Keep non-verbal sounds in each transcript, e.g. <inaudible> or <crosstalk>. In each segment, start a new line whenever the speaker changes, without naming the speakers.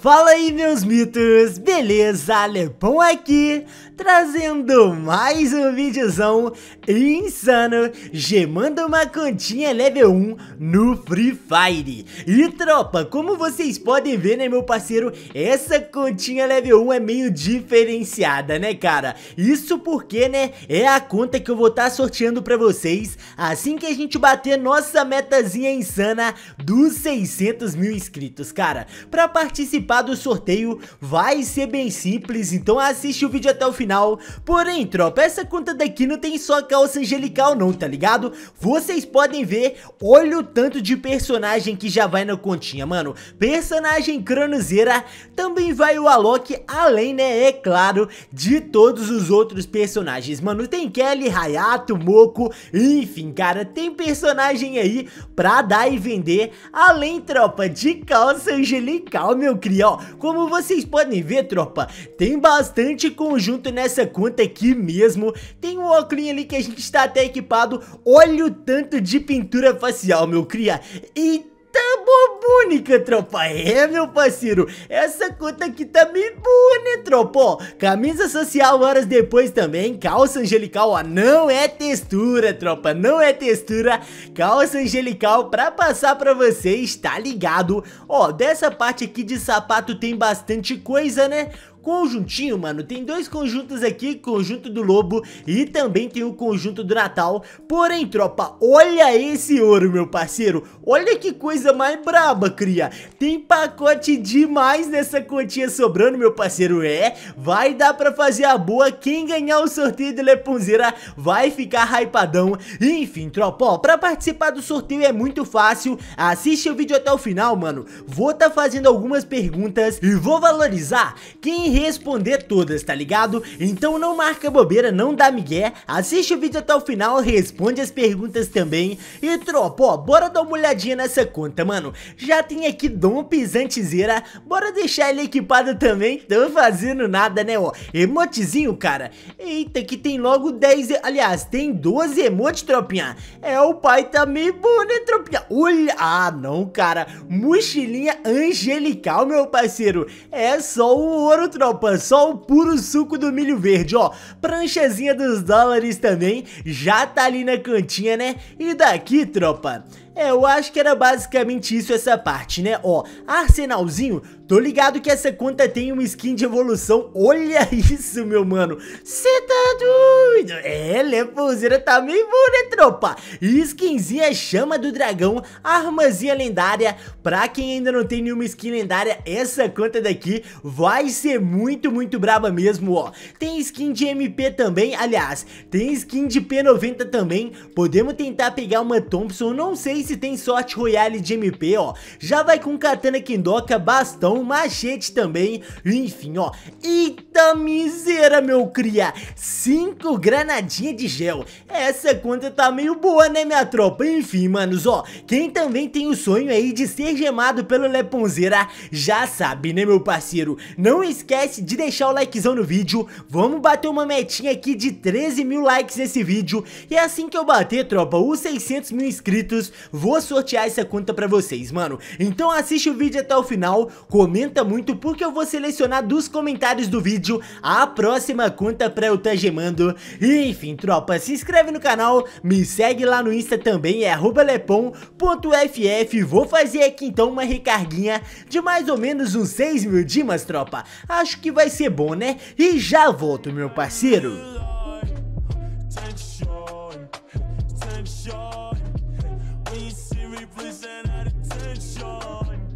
Fala aí meus mitos, beleza? Lepão aqui, trazendo mais um videozão insano, gemando uma continha level 1 no Free Fire. E tropa, como vocês podem ver, né meu parceiro, essa continha level 1 é meio diferenciada, né cara? Isso porque, né, é a conta que eu vou estar tá sorteando pra vocês assim que a gente bater nossa metazinha insana dos 600 mil inscritos, cara. Pra participar do sorteio vai ser bem simples, então assiste o vídeo até o final. Porém, tropa, essa conta daqui não tem só calça angelical não, tá ligado? Vocês podem ver, olha o tanto de personagem que já vai na continha, mano. Personagem cronoseira, também vai o Alok, além, né, é claro, de todos os outros personagens. Mano, tem Kelly, Hayato, Moco, enfim, cara, tem personagem aí pra dar e vender, além, tropa, de calça angelical legal, meu cria, ó. Como vocês podem ver, tropa, tem bastante conjunto nessa conta aqui mesmo. Tem um óculos ali que a gente está até equipado. Olha o tanto de pintura facial, meu cria. Eita! bobúnica, tropa. É, meu parceiro, essa conta aqui tá bem boa, né, tropa? Ó, camisa social horas depois também, calça angelical, ó, não é textura, tropa, não é textura. Calça angelical pra passar pra vocês, tá ligado? Ó, dessa parte aqui de sapato tem bastante coisa, né? conjuntinho, mano. Tem dois conjuntos aqui, conjunto do lobo e também tem o conjunto do Natal. Porém, tropa, olha esse ouro, meu parceiro. Olha que coisa mais braba, cria. Tem pacote demais nessa quantia sobrando, meu parceiro. É, vai dar pra fazer a boa. Quem ganhar o sorteio do Leponzeira vai ficar hypadão. Enfim, tropa, ó, pra participar do sorteio é muito fácil. Assiste o vídeo até o final, mano. Vou tá fazendo algumas perguntas e vou valorizar quem responder todas, tá ligado? Então não marca bobeira, não dá migué, assiste o vídeo até o final, responde as perguntas também. E tropa, ó, bora dar uma olhadinha nessa conta, mano. Já tem aqui Dom Pisantezeira, bora deixar ele equipado também, tô fazendo nada, né, ó. Emotezinho, cara. Eita, que tem logo 10, aliás, tem 12 emotes, tropinha. É, o pai tá meio bom, né, tropinha? Olha, ah, não, cara, mochilinha angelical, meu parceiro. É só o ouro, tropinha tropa, só o puro suco do milho verde, ó. Pranchezinha dos dólares também, já tá ali na cantinha, né? E daqui, tropa, é, eu acho que era basicamente isso essa parte, né? Ó, Arsenalzinho, tô ligado que essa conta tem uma skin de evolução. Olha <laughs> isso, meu mano. Cê tá doido? É, Lefuzeira tá meio boa, né, tropa? Skinzinha é Chama do Dragão, armazinha lendária. Pra quem ainda não tem nenhuma skin lendária, essa conta daqui vai ser muito, muito braba mesmo, ó. Tem skin de MP também, aliás, tem skin de P90 também. Podemos tentar pegar uma Thompson, não sei se tem sorte royale de MP, ó, já vai com katana kindoka, bastão, machete também, enfim, ó. Eita miséria, meu cria, cinco granadinha de gel. Essa conta tá meio boa, né, minha tropa? Enfim, manos, ó, quem também tem o sonho aí de ser gemado pelo Leponzeira, já sabe, né, meu parceiro? Não esquece de deixar o likezão no vídeo, vamos bater uma metinha aqui de 13 mil likes nesse vídeo, e assim que eu bater, tropa, os 600 mil inscritos, vou sortear essa conta pra vocês, mano. Então assiste o vídeo até o final, comenta muito, porque eu vou selecionar dos comentários do vídeo a próxima conta pra eu tá gemando. E enfim, tropa, se inscreve no canal, me segue lá no Insta também, é lepom.ff. Vou fazer aqui então uma recarguinha de mais ou menos uns 6 mil dimas, tropa. Acho que vai ser bom, né? E já volto, meu parceiro.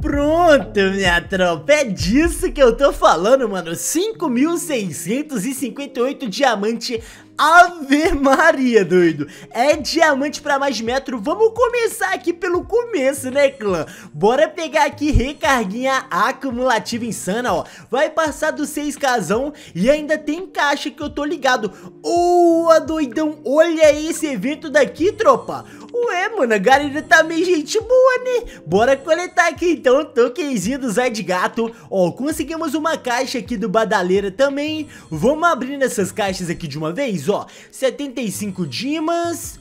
Pronto, minha tropa, é disso que eu tô falando, mano 5.658 diamante Ave Maria, doido. É diamante pra mais metro. Vamos começar aqui pelo começo, né, clã? Bora pegar aqui recarguinha acumulativa insana, ó. Vai passar do 6 casão e ainda tem caixa que eu tô ligado. Boa, doidão. Olha esse evento daqui, tropa. Ué, mano, a galera tá meio gente boa, né? Bora coletar aqui então, tokenzinho do Zé de Gato. Ó, conseguimos uma caixa aqui do Badaleira também. Vamos abrir essas caixas aqui de uma vez? ó. 75 dimas...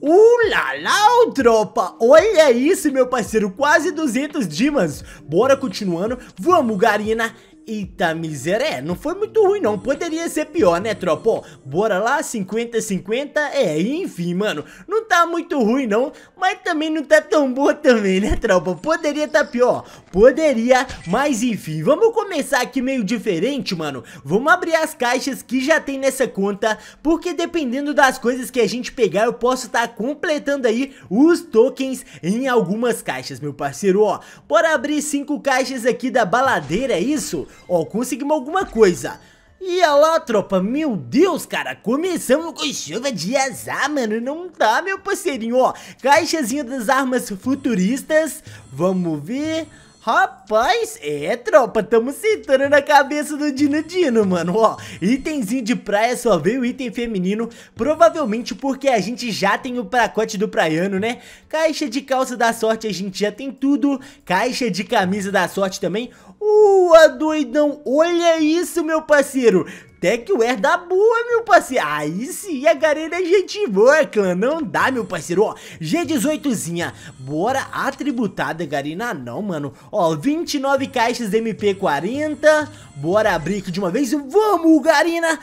Ulalau, uh, tropa! Olha isso, meu parceiro, quase 200 dimas. Bora continuando. Vamos, Garina. Eita miséria, é, não foi muito ruim não, poderia ser pior, né tropa? Ó, bora lá, 50-50, é, enfim, mano, não tá muito ruim não, mas também não tá tão boa também, né tropa? Poderia tá pior, poderia, mas enfim, vamos começar aqui meio diferente, mano. Vamos abrir as caixas que já tem nessa conta, porque dependendo das coisas que a gente pegar, eu posso estar tá completando aí os tokens em algumas caixas, meu parceiro, ó. Bora abrir cinco caixas aqui da baladeira, é isso? Ó, conseguimos alguma coisa. E olha lá, tropa, meu Deus, cara, começamos com chuva de azar, mano, não dá, meu parceirinho, ó, caixazinha das armas futuristas, vamos ver, rapaz, é, tropa, tamo sentando na cabeça do Dino Dino, mano, ó, itemzinho de praia só veio item feminino, provavelmente porque a gente já tem o pacote do praiano, né, caixa de calça da sorte a gente já tem tudo, caixa de camisa da sorte também, Ua, doidão, olha isso, meu parceiro. Techware da boa, meu parceiro. Aí sim, a Garina é gente boa, é clã. Não dá, meu parceiro. Ó, G18zinha. Bora atributada, garina. Ah, não, mano. Ó, 29 caixas MP40. Bora abrir aqui de uma vez. Vamos, garina.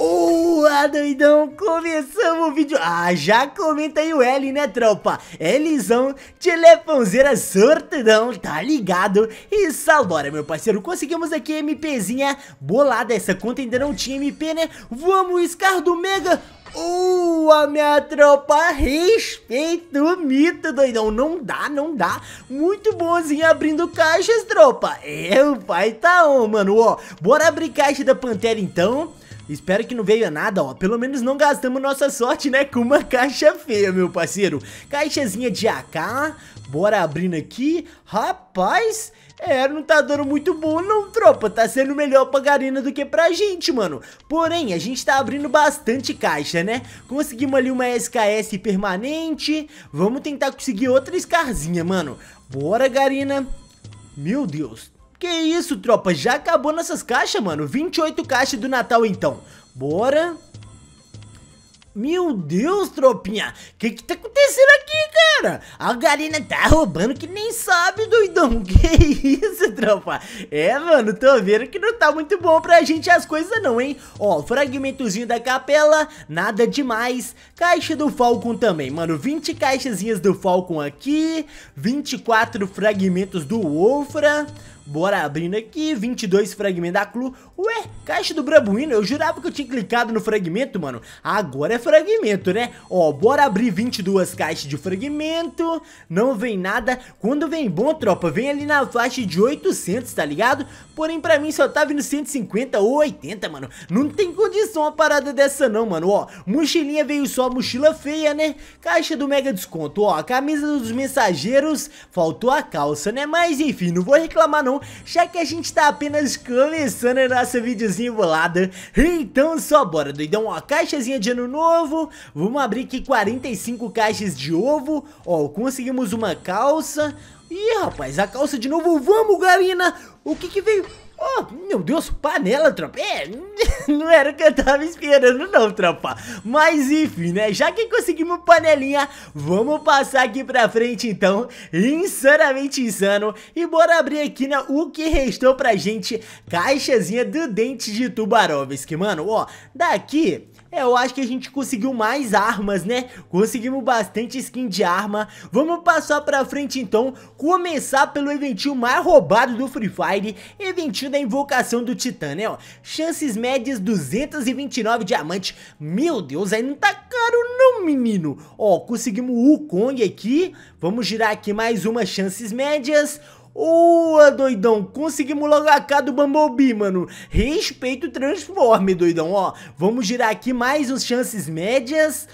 Olá, doidão! Começamos o vídeo! Ah, já comenta aí o L, né, tropa? Elizão, telefonzeira, sortidão, tá ligado? E salvora, meu parceiro, conseguimos aqui MPzinha bolada. Essa conta ainda não tinha MP, né? Vamos, Scar do Mega! Boa, minha tropa, respeito o mito, doidão, não dá, não dá, muito bonzinho abrindo caixas, tropa, é, o pai tá on, mano, ó, bora abrir caixa da Pantera então, Espero que não venha nada, ó. Pelo menos não gastamos nossa sorte, né? Com uma caixa feia, meu parceiro. Caixazinha de AK. Bora abrindo aqui. Rapaz... É, não tá dando muito bom não, tropa Tá sendo melhor pra Garena do que pra gente, mano Porém, a gente tá abrindo bastante caixa, né? Conseguimos ali uma SKS permanente Vamos tentar conseguir outra Scarzinha, mano Bora, Garena Meu Deus, que isso, tropa, já acabou nossas caixas, mano 28 caixas do Natal, então Bora Meu Deus, tropinha Que que tá acontecendo aqui, cara? A galera tá roubando que nem sabe, doidão <laughs> Que isso, tropa É, mano, tô vendo que não tá muito bom pra gente as coisas não, hein Ó, fragmentozinho da capela Nada demais Caixa do Falcon também, mano 20 caixazinhas do Falcon aqui 24 fragmentos do Wolfram Bora abrindo aqui, 22 fragmentos da fragmentaclu. Ué, Caixa do Brabuino, eu jurava que eu tinha clicado no fragmento, mano. Agora é fragmento, né? Ó, bora abrir 22 caixas de fragmento. Não vem nada. Quando vem bom, tropa, vem ali na faixa de 800, tá ligado? Porém, pra mim só tá vindo 150 ou 80, mano. Não tem condição uma parada dessa não, mano. Ó, mochilinha veio só mochila feia, né? Caixa do mega desconto, ó. Camisa dos mensageiros, faltou a calça, né? Mas enfim, não vou reclamar não, já que a gente tá apenas começando a nossa videozinha então só bora, doidão. Ó, caixazinha de ano novo. Vamos abrir aqui 45 caixas de ovo. Ó, conseguimos uma calça. Ih, rapaz, a calça de novo. Vamos, Garina. O que que veio? Oh, meu Deus, panela, tropa. É, <laughs> não era o que eu tava esperando não, tropa. Mas enfim, né, já que conseguimos panelinha, vamos passar aqui pra frente então, insanamente insano. E bora abrir aqui, né, o que restou pra gente, caixazinha do dente de tubarovski, que mano, ó, daqui... É, eu acho que a gente conseguiu mais armas, né? Conseguimos bastante skin de arma. Vamos passar pra frente então, começar pelo eventinho mais roubado do Free Fire, eventinho da invocação do Titã, né? Ó, chances médias 229 diamantes. Meu Deus, aí não tá caro não, menino. Ó, conseguimos o Kong aqui. Vamos girar aqui mais uma chances médias. Boa, doidão. Conseguimos logo a K do Bumblebee, mano. Respeito o transforme, doidão. Ó, vamos girar aqui mais uns chances médias.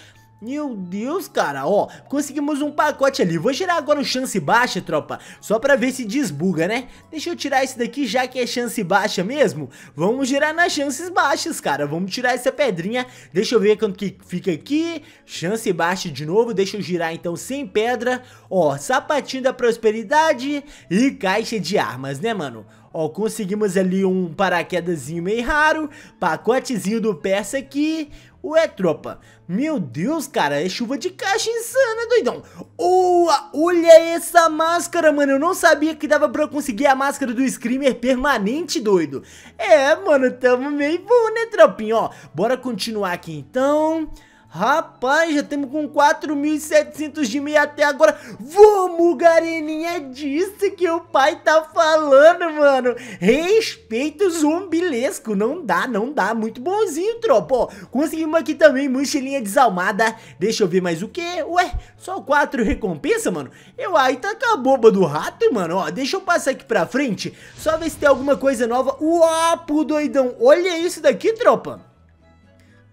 Meu Deus, cara, ó, conseguimos um pacote ali Vou girar agora o chance baixa, tropa Só pra ver se desbuga, né? Deixa eu tirar esse daqui, já que é chance baixa mesmo Vamos girar nas chances baixas, cara Vamos tirar essa pedrinha Deixa eu ver quanto que fica aqui Chance baixa de novo, deixa eu girar então sem pedra Ó, sapatinho da prosperidade E caixa de armas, né, mano? Ó, conseguimos ali um paraquedazinho meio raro, pacotezinho do persa aqui, Ué, tropa, meu Deus, cara, é chuva de caixa insana, doidão. Ua, olha essa máscara, mano, eu não sabia que dava pra conseguir a máscara do Screamer permanente, doido. É, mano, tamo meio bom, né, tropinha? Ó, bora continuar aqui então... Rapaz, já temos com 4.700 de meia até agora. Vamos, Gareninha, é disso que o pai tá falando, mano. Respeito zumbilesco. Não dá, não dá. Muito bonzinho, tropa. Ó, conseguimos aqui também mochilinha desalmada. Deixa eu ver mais o que. Ué, só quatro recompensa, mano? Eu aí tá com a boba do rato, mano. Ó, deixa eu passar aqui pra frente. Só ver se tem alguma coisa nova. Uau, doidão. Olha isso daqui, tropa.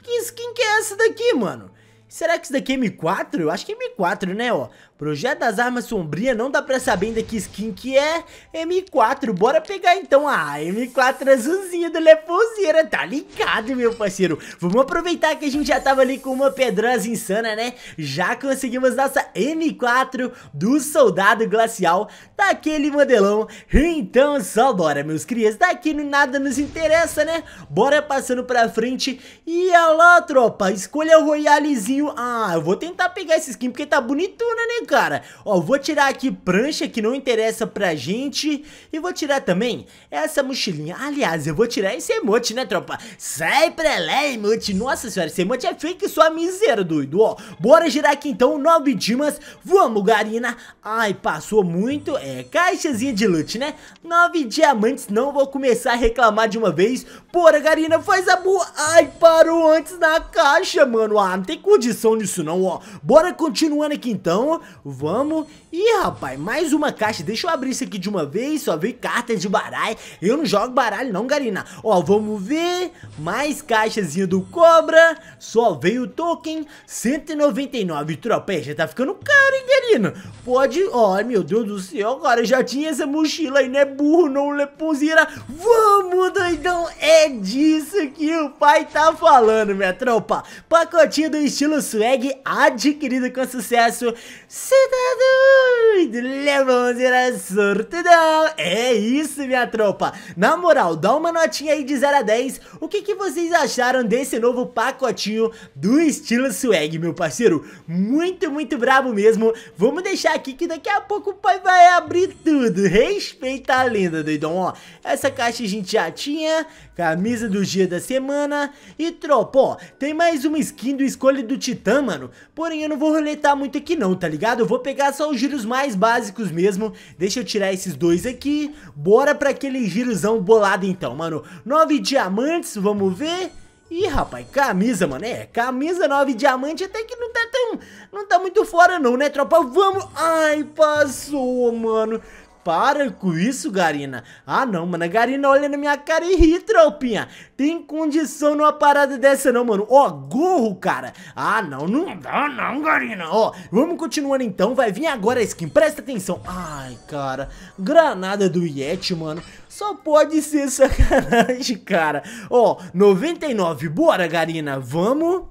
Que skin que é essa daqui, mano? Será que isso daqui é M4? Eu acho que é M4, né, ó. Projeto das Armas Sombria, não dá pra saber ainda que skin que é. M4, bora pegar então a ah, M4 azulzinha do Leposeira, tá ligado, meu parceiro? Vamos aproveitar que a gente já tava ali com uma pedrosa insana, né? Já conseguimos nossa M4 do Soldado Glacial, daquele modelão. Então, só bora, meus crias. Daqui nada nos interessa, né? Bora passando pra frente. E olha lá, tropa, escolha o Royalezinho ah, eu vou tentar pegar esse skin porque tá bonitona, né, cara? Ó, vou tirar aqui prancha que não interessa pra gente. E vou tirar também essa mochilinha. Aliás, eu vou tirar esse emote, né, tropa? Sai pra lá, emote. Nossa senhora, esse emote é fake sua miséria, doido. Ó, bora girar aqui então, nove dimas. Vamos, Garina. Ai, passou muito. É, caixazinha de loot, né? Nove diamantes, não vou começar a reclamar de uma vez. Bora, Garina, faz a boa. Ai, parou antes na caixa, mano. Ah, não tem condição edição disso não, ó Bora continuando aqui então, vamos Ih, rapaz, mais uma caixa Deixa eu abrir isso aqui de uma vez, só veio carta de baralho Eu não jogo baralho não, garina Ó, vamos ver Mais caixazinha do Cobra Só veio o token 199, tropa, é, já tá ficando caro, hein, garina Pode, ó, meu Deus do céu, Agora Já tinha essa mochila aí, né, burro, não, lepuzira. Vamos, doidão É disso que o pai tá falando, minha tropa Pacotinho do estilo swag adquirido com sucesso. Cê tá doido? Levamos a sortidão. É isso, minha tropa. Na moral, dá uma notinha aí de 0 a 10. O que, que vocês acharam desse novo pacotinho do estilo swag, meu parceiro? Muito, muito brabo mesmo. Vamos deixar aqui que daqui a pouco o pai vai abrir tudo. Respeita a lenda, doidão. Ó, essa caixa a gente já tinha. Camisa do dia da semana. E tropa, ó, tem mais uma skin do escolha do titã, mano. Porém, eu não vou roletar muito aqui não, tá ligado? Eu vou pegar só os giros mais básicos mesmo. Deixa eu tirar esses dois aqui. Bora pra aquele girozão bolado então, mano. Nove diamantes, vamos ver. Ih, rapaz, camisa, mano, é, camisa nove diamante até que não tá tão, não tá muito fora não, né, tropa? Vamos, ai, passou, mano, para com isso, Garina. Ah, não, mano. A Garina olha na minha cara e ri, tropinha. Tem condição numa parada dessa, não, mano. Ó, gorro, cara. Ah, não, não dá, não, Garina. Ó, vamos continuando então. Vai vir agora a skin. Presta atenção. Ai, cara. Granada do Yeti, mano. Só pode ser sacanagem, cara. Ó, 99. Bora, Garina. Vamos.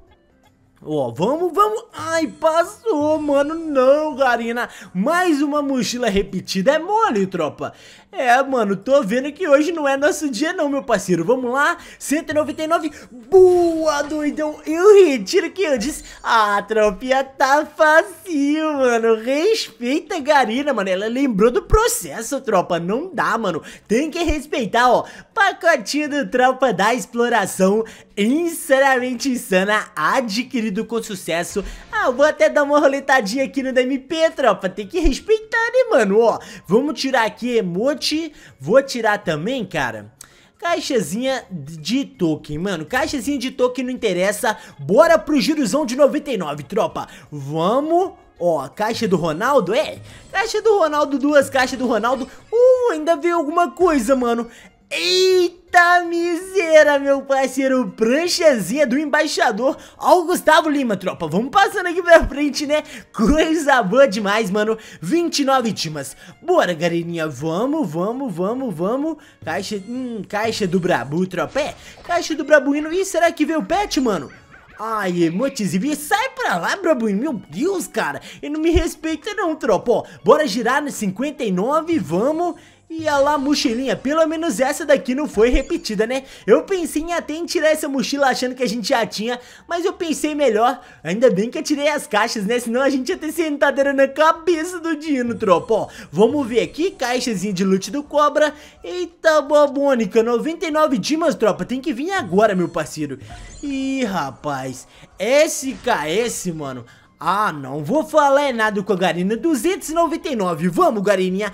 Ó, vamos, vamos. Ai, passou, mano. Não, Garina. Mais uma mochila repetida. É mole, tropa. É, mano, tô vendo que hoje não é nosso dia não, meu parceiro. Vamos lá. 199. Boa, doidão. Eu retiro que eu disse. Ah, tropinha tá fácil, mano. Respeita a Garina, mano. Ela lembrou do processo, tropa. Não dá, mano. Tem que respeitar, ó. Pacotinho do Tropa da Exploração Insanamente Insana, adquirido com sucesso. Ah, vou até dar uma roletadinha aqui no DMP, tropa, tem que respeitar, né, mano? Ó, vamos tirar aqui emote, vou tirar também, cara caixazinha de token, mano, caixazinha de token não interessa, bora pro girozão de 99, tropa, vamos, ó, caixa do Ronaldo, é, caixa do Ronaldo, duas caixas do Ronaldo, uh, ainda veio alguma coisa, mano, Eita miséria, meu parceiro, pranchazinha do embaixador ao Gustavo Lima, tropa Vamos passando aqui pra frente, né? Coisa boa demais, mano 29 timas Bora, galerinha, vamos, vamos, vamos, vamos Caixa, hum, caixa do Brabu, tropa É, caixa do Brabuino, Ih, será que veio o pet, mano? Ai, emotezinho, sai pra lá, Brabuinho, meu Deus, cara, ele não me respeita não, tropa, ó, bora girar no 59, vamos, e a lá, mochilinha, pelo menos essa daqui não foi repetida, né? Eu pensei em até em tirar essa mochila achando que a gente já tinha, mas eu pensei melhor. Ainda bem que eu tirei as caixas, né? Senão a gente ia ter sentadeira na cabeça do Dino, tropa. Ó, vamos ver aqui, caixazinha de loot do Cobra. Eita, bobônica, 99 dimas, tropa. Tem que vir agora, meu parceiro. Ih, rapaz, SKS, mano. Ah, não vou falar nada com a Garina 299. Vamos, Garinha.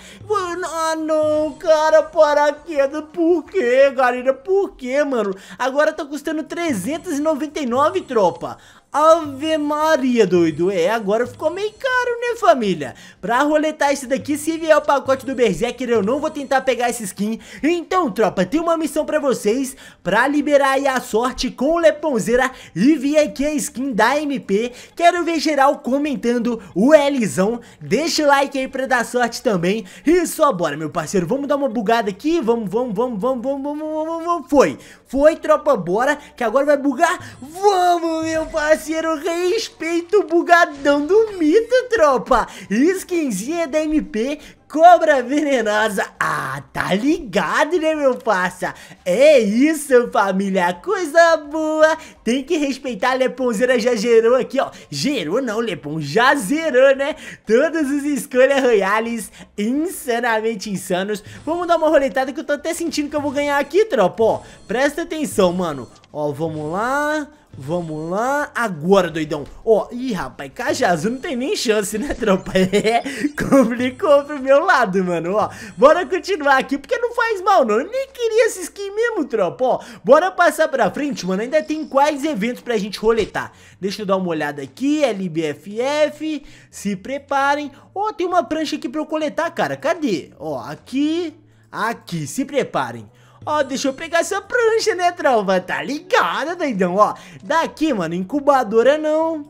Ah, não, cara, paraquedas. Por quê, Garina? Por quê, mano? Agora tá custando 399, tropa. Ave Maria, doido. É, agora ficou meio caro, né, família? Pra roletar esse daqui, se vier o pacote do Berserker, eu não vou tentar pegar esse skin. Então, tropa, tem uma missão pra vocês, pra liberar aí a sorte com o Leponzeira e vir aqui a skin da MP. Quero ver geral comentando o Lzão. Deixa o like aí pra dar sorte também. E só bora, meu parceiro. Vamos dar uma bugada aqui. Vamos, vamos, vamos, vamos, vamos, vamos, vamos. vamos. Foi. Foi, tropa, bora. Que agora vai bugar. Vamos, meu parceiro parceiro, respeito o bugadão do mito, tropa. Skinzinha da MP, cobra venenosa. Ah, tá ligado, né, meu parça? É isso, família. Coisa boa. Tem que respeitar. A Leponzeira já gerou aqui, ó. Gerou não, Lepon. Já zerou, né? Todos os escolhas royales insanamente insanos. Vamos dar uma roletada que eu tô até sentindo que eu vou ganhar aqui, tropa. Ó, presta atenção, mano. Ó, vamos lá. Vamos lá, agora, doidão. Ó, oh, ih, rapaz, Cajazu não tem nem chance, né, tropa? <laughs> É, complicou pro meu lado, mano, ó. Bora continuar aqui, porque não faz mal, não. Eu nem queria esse skin mesmo, tropa, ó. Bora passar pra frente, mano. Ainda tem quais eventos pra gente roletar? Deixa eu dar uma olhada aqui, LBFF, se preparem. Ó, oh, tem uma prancha aqui pra eu coletar, cara, cadê? Ó, oh, aqui, aqui, se preparem. Ó, deixa eu pegar essa prancha, né, tropa? Tá ligada, doidão, ó. Daqui, mano, incubadora não.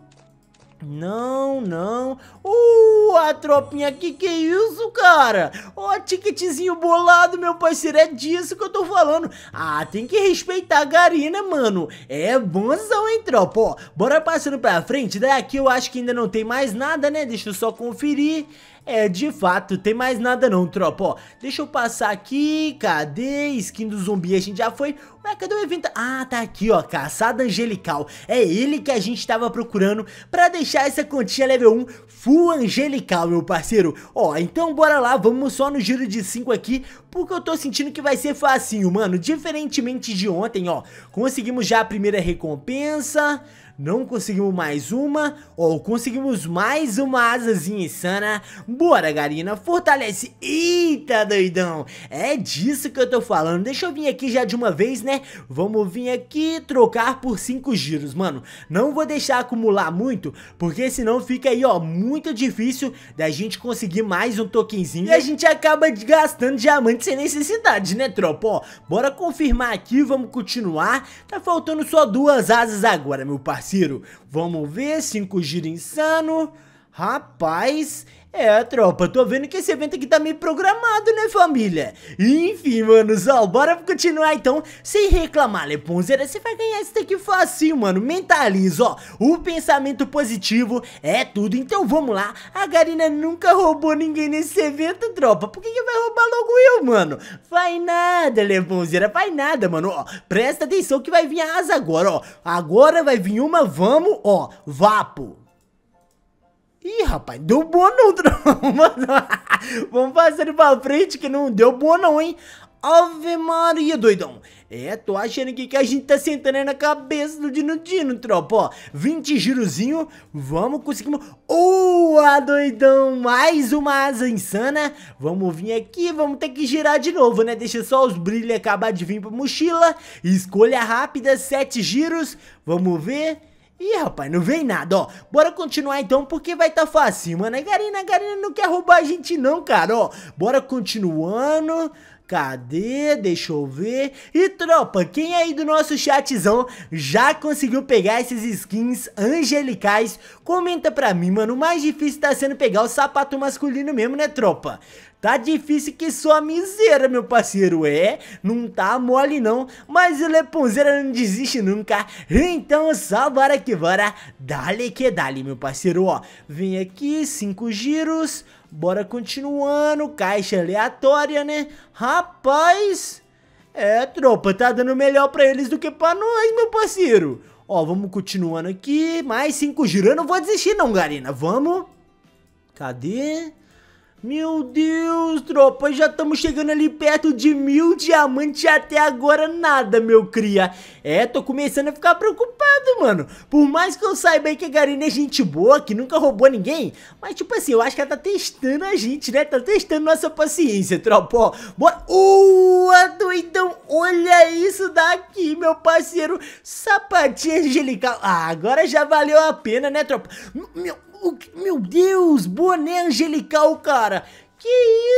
Não, não. Uh, a tropinha aqui, que isso, cara? Ó, ticketzinho bolado, meu parceiro, é disso que eu tô falando. Ah, tem que respeitar a Garina, mano. É bonzão, hein, tropa? Ó, bora passando pra frente, daqui eu acho que ainda não tem mais nada, né? Deixa eu só conferir. É, de fato, tem mais nada não, tropa, ó. Deixa eu passar aqui, cadê? Skin do zumbi, a gente já foi. Ué, cadê o evento? Ah, tá aqui, ó, caçada angelical. É ele que a gente tava procurando pra deixar essa continha level 1 full angelical, meu parceiro. Ó, então bora lá, vamos só no giro de 5 aqui, porque eu tô sentindo que vai ser facinho, mano. Diferentemente de ontem, ó, conseguimos já a primeira recompensa... Não conseguimos mais uma, ou conseguimos mais uma asazinha insana. Bora, Garina, fortalece. Eita, doidão. É disso que eu tô falando. Deixa eu vir aqui já de uma vez, né? Vamos vir aqui trocar por 5 giros, mano. Não vou deixar acumular muito, porque senão fica aí, ó, muito difícil da gente conseguir mais um tokenzinho. E a gente acaba gastando diamante sem necessidade, né, tropa? Ó, bora confirmar aqui, vamos continuar. Tá faltando só duas asas agora, meu parceiro parceiro. Vamos ver, cinco giro insano. Rapaz, é, tropa, tô vendo que esse evento aqui tá meio programado, né, família? Enfim, mano, só, bora continuar então, sem reclamar, Leponzeira, você vai ganhar isso daqui facinho, mano, mentaliza, ó, o pensamento positivo é tudo, então vamos lá, a Garina nunca roubou ninguém nesse evento, tropa, por que, que vai roubar logo eu, mano? Vai nada, Leponzeira, vai nada, mano, ó, presta atenção que vai vir a asa agora, ó, agora vai vir uma, vamos, ó, vapo. Ih, rapaz, deu boa não, <laughs> mano. Vamos passando pra frente que não deu boa não, hein? Ave Maria, doidão. É, tô achando que que a gente tá sentando aí na cabeça do Dino Dino, tropa, ó. 20 girozinho, vamos conseguir... Boa, doidão, mais uma asa insana. Vamos vir aqui, vamos ter que girar de novo, né? Deixa só os brilhos acabar de vir pra mochila. Escolha rápida, 7 giros. Vamos ver... Ih, rapaz, não vem nada, ó. Bora continuar então, porque vai tá fácil, mano. A Garina, a Garina não quer roubar a gente não, cara, ó. Bora continuando. Cadê? Deixa eu ver. E tropa, quem aí do nosso chatzão já conseguiu pegar esses skins angelicais? Comenta pra mim, mano. O mais difícil tá sendo pegar o sapato masculino mesmo, né, tropa? Tá difícil que sua miséria, meu parceiro, é, não tá mole não, mas o Leponzeira é não desiste nunca, então só bora que bora, dale que dale, meu parceiro, ó, vem aqui, cinco giros, bora continuando, caixa aleatória, né, rapaz, é, tropa, tá dando melhor pra eles do que pra nós, meu parceiro, ó, vamos continuando aqui, mais cinco giros, eu não vou desistir não, Garina, vamos, cadê, meu Deus, tropa, já estamos chegando ali perto de mil diamantes e até agora nada, meu cria. É, tô começando a ficar preocupado, mano. Por mais que eu saiba aí que a Garina é gente boa, que nunca roubou ninguém, mas tipo assim, eu acho que ela tá testando a gente, né? Tá testando nossa paciência, tropa, ó. Bora... Ua, então, olha isso daqui, meu parceiro. Sapatinha angelical. Ah, agora já valeu a pena, né, tropa? Meu... O, meu Deus, boné angelical, cara. Que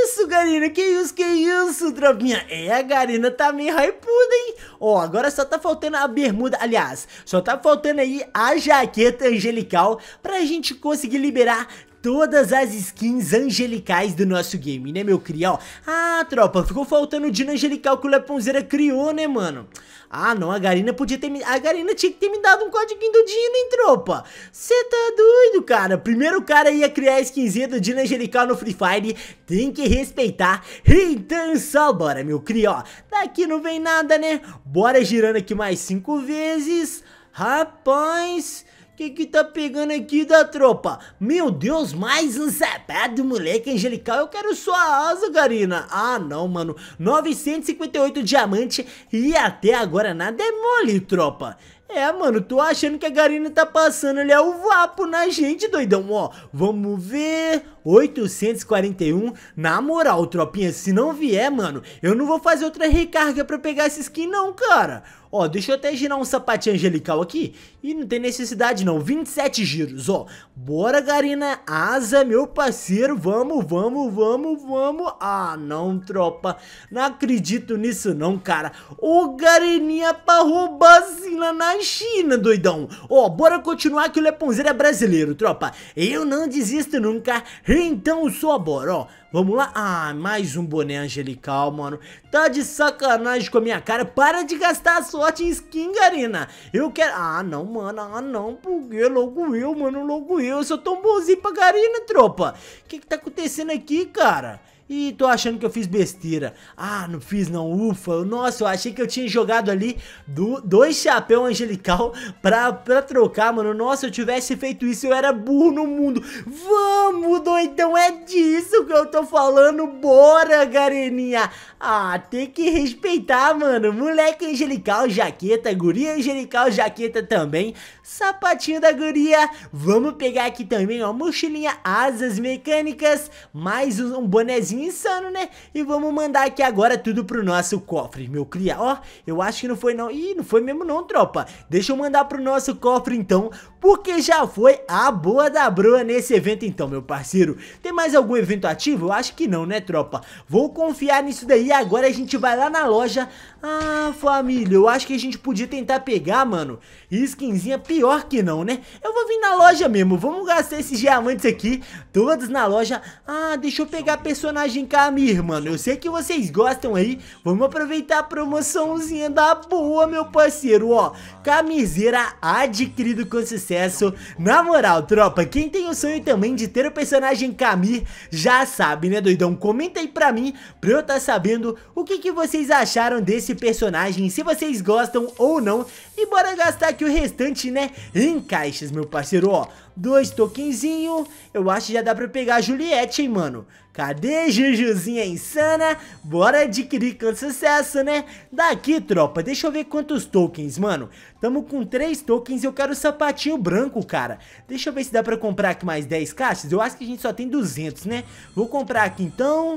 isso, Garina? Que isso, que isso, Droguinha? É, a Garina tá meio raipuda, hein? Ó, agora só tá faltando a bermuda, aliás, só tá faltando aí a jaqueta angelical pra gente conseguir liberar todas as skins angelicais do nosso game, né, meu cria? Ó, ah, tropa, ficou faltando o Dino Angelical que o Leponzeira criou, né, mano? Ah, não, a Garina podia ter me... A Garina tinha que ter me dado um código do Dino, hein, tropa? Você tá doido, cara? Primeiro o cara ia criar a skinzinha do Dino Angelical no Free Fire, tem que respeitar. Então, só bora, meu cria, ó. Daqui não vem nada, né? Bora girando aqui mais cinco vezes... Rapaz, que que tá pegando aqui da tropa? Meu Deus, mais um sapato, moleque angelical. Eu quero sua asa, Garina. Ah, não, mano. 958 diamante e até agora nada é mole, tropa. É, mano, tô achando que a Garina tá passando ali é o vapo na gente, doidão. Ó, vamos ver. 841. Na moral, tropinha, se não vier, mano, eu não vou fazer outra recarga pra pegar esse skin, não, cara. Ó, deixa eu até girar um sapatinho angelical aqui. E não tem necessidade não, 27 giros, ó. Bora, Garina, asa, meu parceiro, vamos, vamos, vamos, vamos. Ah, não, tropa, não acredito nisso não, cara. Ô, Garininha pra roubar assim lá na China, doidão. Ó, bora continuar que o Leponzeiro é brasileiro, tropa. Eu não desisto nunca, então só bora, ó. Vamos lá? Ah, mais um boné angelical, mano. Tá de sacanagem com a minha cara. Para de gastar a sorte em skin, Garina. Eu quero... Ah, não, mano. Ah, não. Por quê? É logo eu, mano. Logo eu. Eu sou tão bonzinho pra Garina, tropa. O que que tá acontecendo aqui, cara? e tô achando que eu fiz besteira. Ah, não fiz não, ufa. Nossa, eu achei que eu tinha jogado ali do, dois chapéu angelical pra, pra trocar, mano. Nossa, eu tivesse feito isso, eu era burro no mundo. Vamos, doidão, então é disso que eu tô falando. Bora, gareninha. Ah, tem que respeitar, mano. Moleque angelical, jaqueta, guria angelical, jaqueta também. Sapatinho da guria. Vamos pegar aqui também, ó, mochilinha, asas mecânicas, mais um bonezinho insano, né? E vamos mandar aqui agora tudo pro nosso cofre, meu cria. Ó, eu acho que não foi não. Ih, não foi mesmo não, tropa. Deixa eu mandar pro nosso cofre então, porque já foi a boa da broa nesse evento então, meu parceiro. Tem mais algum evento ativo? Eu acho que não, né, tropa? Vou confiar nisso daí agora a gente vai lá na loja. Ah, família, eu acho que a gente podia tentar pegar, mano. Skinzinha pior que não, né? Eu vou vir na loja mesmo, vamos gastar esses diamantes aqui, todos na loja. Ah, deixa eu pegar personagem homenagem Camir, mano. Eu sei que vocês gostam aí. Vamos aproveitar a promoçãozinha da boa, meu parceiro, ó. Camiseira adquirido com sucesso. Na moral, tropa, quem tem o sonho também de ter o personagem Camir, já sabe, né, doidão? Comenta aí pra mim, pra eu tá sabendo o que, que vocês acharam desse personagem, se vocês gostam ou não. E bora gastar aqui o restante, né, em caixas, meu parceiro, ó. Dois tokenzinho, eu acho que já dá pra pegar a Juliette, hein, mano. Cadê Jujuzinha Insana? Bora adquirir com sucesso, né? Daqui, tropa, deixa eu ver quantos tokens, mano. Tamo com 3 tokens e eu quero sapatinho branco, cara. Deixa eu ver se dá pra comprar aqui mais 10 caixas. Eu acho que a gente só tem 200, né? Vou comprar aqui, então...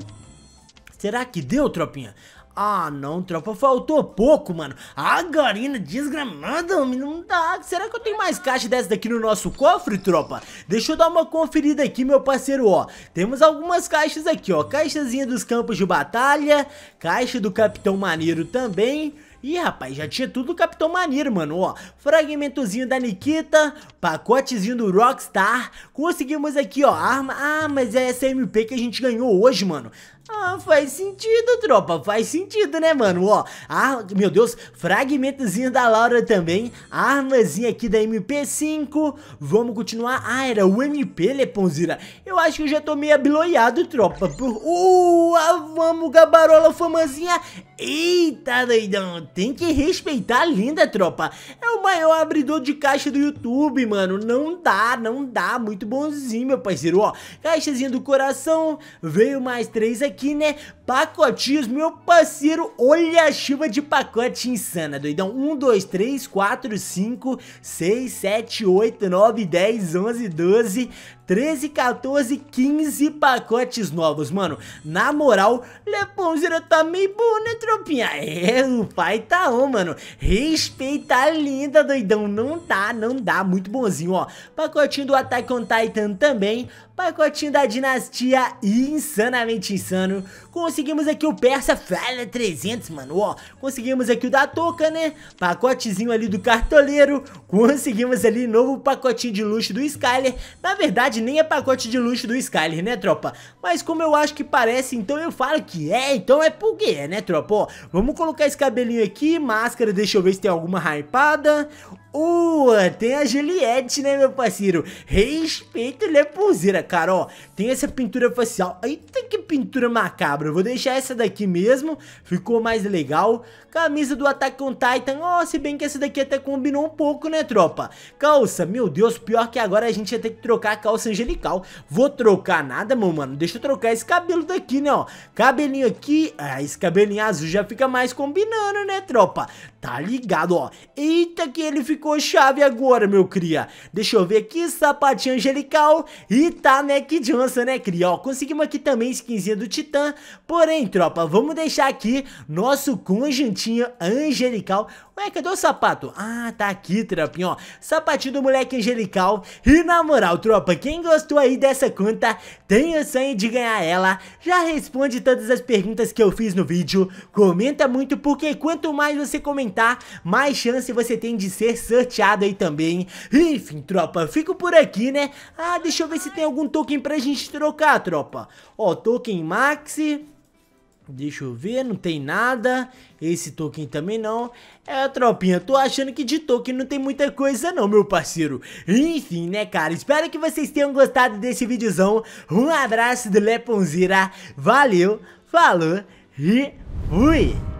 Será que deu, tropinha? Ah, não, tropa, faltou pouco, mano. A garina desgramada, homem, não dá. Será que eu tenho mais caixa dessa daqui no nosso cofre, tropa? Deixa eu dar uma conferida aqui, meu parceiro, ó. Temos algumas caixas aqui, ó. Caixazinha dos campos de batalha, caixa do Capitão Maneiro também. Ih, rapaz, já tinha tudo do Capitão Maneiro, mano, ó Fragmentozinho da Nikita Pacotezinho do Rockstar Conseguimos aqui, ó, arma Ah, mas é essa MP que a gente ganhou hoje, mano ah, faz sentido, tropa. Faz sentido, né, mano? Ó, ah, meu Deus, fragmentozinho da Laura também. Armazinha aqui da MP5. Vamos continuar. Ah, era o MP, Leponzira. Eu acho que eu já tô meio abloiado, tropa. Por... Uh, ah, vamos, gabarola famosinha. Eita, doidão. Tem que respeitar a linda, tropa. É o maior abridor de caixa do YouTube, mano. Não dá, não dá. Muito bonzinho, meu parceiro. Ó, caixazinha do coração. Veio mais três aqui aqui, né? Pacotinhos, meu parceiro, olha a chuva de pacote insana, doidão. 1, 2, 3, 4, 5, 6, 7, 8, 9, 10, 11, 12, 13, 14, 15 pacotes novos, mano. Na moral, Leponzeira tá meio bom, né, tropinha? É, o pai tá on, mano. Respeita a linda, doidão. Não tá, não dá. Muito bonzinho, ó. Pacotinho do Attack on Titan também pacotinho da dinastia insanamente insano. Conseguimos aqui o Persa Fala 300, mano, ó. Conseguimos aqui o da Toca, né? Pacotezinho ali do cartoleiro. Conseguimos ali novo pacotinho de luxo do Skyler. Na verdade, nem é pacote de luxo do Skyler, né, tropa? Mas como eu acho que parece, então eu falo que é, então é porque é, né, tropa? Ó, vamos colocar esse cabelinho aqui, máscara, deixa eu ver se tem alguma hypada. Uh, tem a Juliette, né, meu parceiro? Respeito, ele é né, buzera cara, ó. Tem essa pintura facial. Eita, que pintura macabra. Eu vou deixar essa daqui mesmo. Ficou mais legal. Camisa do Attack on Titan. Ó, oh, se bem que essa daqui até combinou um pouco, né, tropa? Calça, meu Deus, pior que agora a gente ia ter que trocar a calça angelical. Vou trocar nada, meu mano. Deixa eu trocar esse cabelo daqui, né, ó. Cabelinho aqui. Ah, esse cabelinho azul já fica mais combinando, né, tropa? Tá ligado, ó. Eita que ele ficou chave agora, meu cria. Deixa eu ver aqui, sapatinho angelical. E tá Mac Johnson, né, cria? Ó, conseguimos aqui também skinzinha do Titã. Porém, tropa, vamos deixar aqui nosso conjuntinho angelical. Ué, cadê o sapato? Ah, tá aqui, tropinho, ó. Sapatinho do moleque angelical. E na moral, tropa, quem gostou aí dessa conta, tem o sonho de ganhar ela. Já responde todas as perguntas que eu fiz no vídeo. Comenta muito, porque quanto mais você comentar, comentar, mais chance você tem de ser sorteado aí também. Enfim, tropa, fico por aqui, né? Ah, deixa eu ver se tem algum token pra gente trocar, tropa. Ó, token maxi... Deixa eu ver, não tem nada. Esse token também não. É, tropinha, tô achando que de token não tem muita coisa não, meu parceiro. Enfim, né, cara? Espero que vocês tenham gostado desse videozão. Um abraço do Leponzira. Valeu, falou e fui!